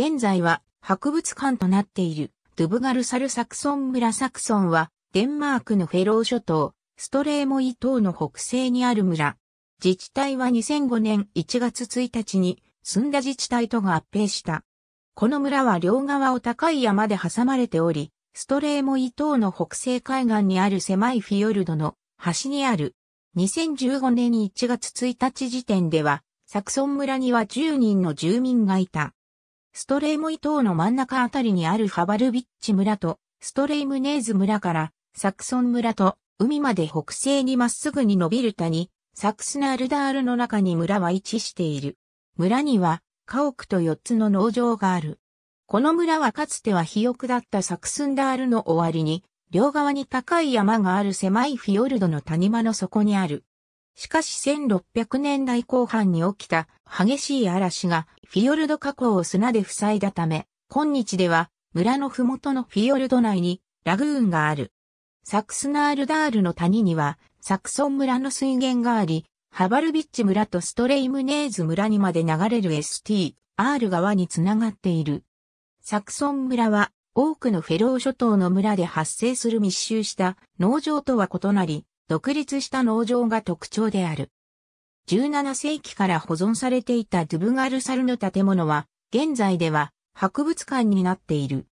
現在は博物館となっているドゥブガルサルサクソン村サクソンはデンマークのフェロー諸島、ストレーモイ島の北西にある村。自治体は2005年1月1日に住んだ自治体と合併した。この村は両側を高い山で挟まれており、ストレーモイ島の北西海岸にある狭いフィヨルドの端にある。2015年1月1日時点では、サクソン村には10人の住民がいた。ストレイモイ島の真ん中あたりにあるハバルビッチ村と、ストレイムネーズ村から、サクソン村と、海まで北西にまっすぐに伸びる谷、サクスナールダールの中に村は位置している。村には、家屋と4つの農場がある。この村はかつては肥沃だったサクスンダールの終わりに、両側に高い山がある狭いフィヨルドの谷間の底にある。しかし1600年代後半に起きた激しい嵐がフィヨルド河口を砂で塞いだため、今日では村の麓のフィヨルド内にラグーンがある。サクスナールダールの谷にはサクソン村の水源があり、ハバルビッチ村とストレイムネーズ村にまで流れる ST、R 川につながっている。サクソン村は多くのフェロー諸島の村で発生する密集した農場とは異なり、独立した農場が特徴である。17世紀から保存されていたドゥブガルサルの建物は、現在では博物館になっている。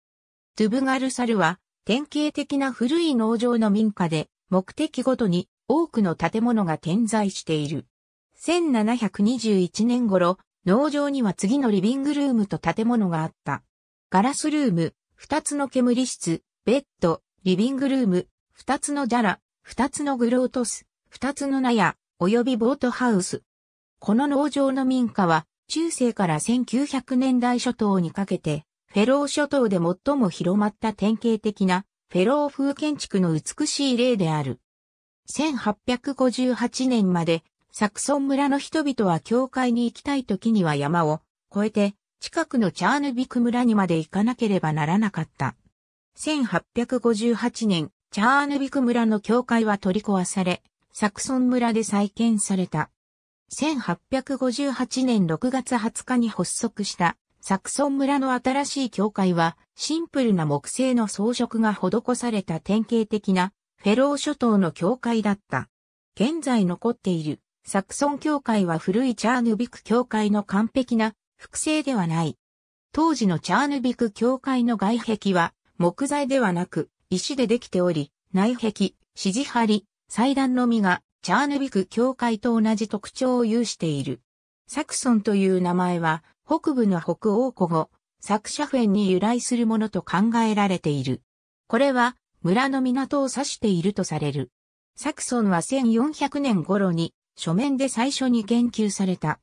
ドゥブガルサルは、典型的な古い農場の民家で、目的ごとに多くの建物が点在している。1721年頃、農場には次のリビングルームと建物があった。ガラスルーム、二つの煙室、ベッド、リビングルーム、二つのジャラ、二つのグロートス、二つの納屋、及びボートハウス。この農場の民家は、中世から1900年代初頭にかけて、フェロー諸島で最も広まった典型的な、フェロー風建築の美しい例である。1858年まで、サクソン村の人々は教会に行きたい時には山を越えて、近くのチャーヌビク村にまで行かなければならなかった。1858年、チャーヌビク村の教会は取り壊され、サクソン村で再建された。1858年6月20日に発足したサクソン村の新しい教会はシンプルな木製の装飾が施された典型的なフェロー諸島の教会だった。現在残っているサクソン教会は古いチャーヌビク教会の完璧な複製ではない。当時のチャーヌビク教会の外壁は木材ではなく石でできており、内壁、支持張祭壇のみが、チャーヌビク教会と同じ特徴を有している。サクソンという名前は、北部の北欧古語、作者フェンに由来するものと考えられている。これは、村の港を指しているとされる。サクソンは1400年頃に、書面で最初に研究された。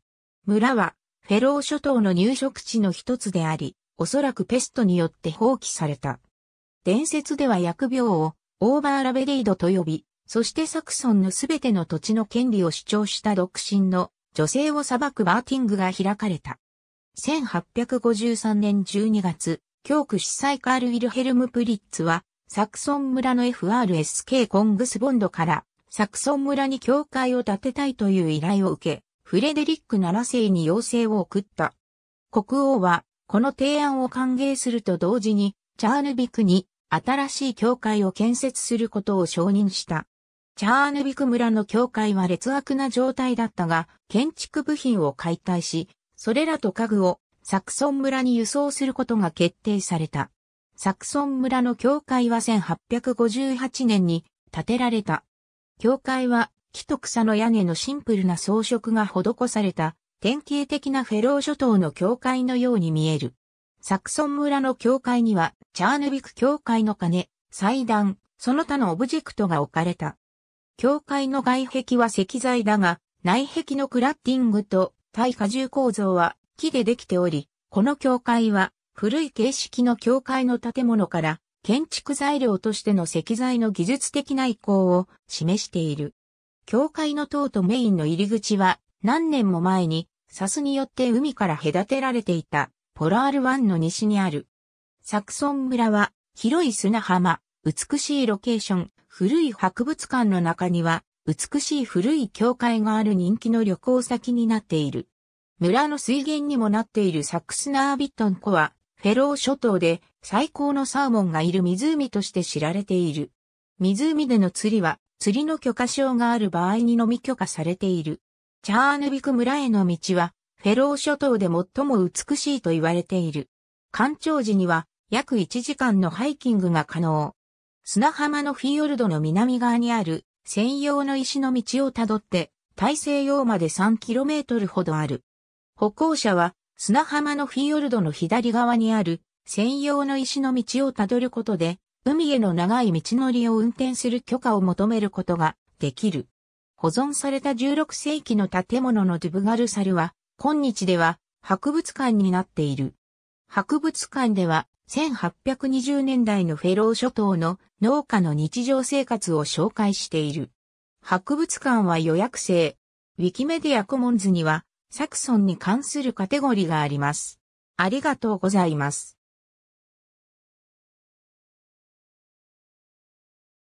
村は、フェロー諸島の入植地の一つであり、おそらくペストによって放棄された。伝説では薬病をオーバーラベリードと呼び、そしてサクソンのすべての土地の権利を主張した独身の女性を裁くバーティングが開かれた。1853年12月、教区司祭カール・ウィルヘルム・プリッツは、サクソン村の FRSK コングスボンドから、サクソン村に教会を建てたいという依頼を受け、フレデリック7世に要請を送った。国王は、この提案を歓迎すると同時に、チャーヌビクに新しい教会を建設することを承認した。チャーヌビク村の教会は劣悪な状態だったが、建築部品を解体し、それらと家具をサクソン村に輸送することが決定された。サクソン村の教会は1858年に建てられた。教会は木と草の屋根のシンプルな装飾が施された典型的なフェロー諸島の教会のように見える。サクソン村の教会には、チャーヌビク教会の鐘、祭壇、その他のオブジェクトが置かれた。教会の外壁は石材だが、内壁のクラッティングと耐荷重構造は木でできており、この教会は古い形式の教会の建物から建築材料としての石材の技術的な移行を示している。教会の塔とメインの入り口は何年も前にサスによって海から隔てられていた。ポラール湾の西にある。サクソン村は広い砂浜、美しいロケーション、古い博物館の中には美しい古い教会がある人気の旅行先になっている。村の水源にもなっているサックスナービットン湖はフェロー諸島で最高のサーモンがいる湖として知られている。湖での釣りは釣りの許可証がある場合にのみ許可されている。チャーヌビク村への道はフェロー諸島で最も美しいと言われている。干潮時には約1時間のハイキングが可能。砂浜のフィヨルドの南側にある専用の石の道をたどって大西洋まで 3km ほどある。歩行者は砂浜のフィヨルドの左側にある専用の石の道をたどることで海への長い道のりを運転する許可を求めることができる。保存された16世紀の建物のドゥブガルサルは今日では博物館になっている。博物館では1820年代のフェロー諸島の農家の日常生活を紹介している。博物館は予約制。ウィキメディアコモンズにはサクソンに関するカテゴリがあります。ありがとうございます。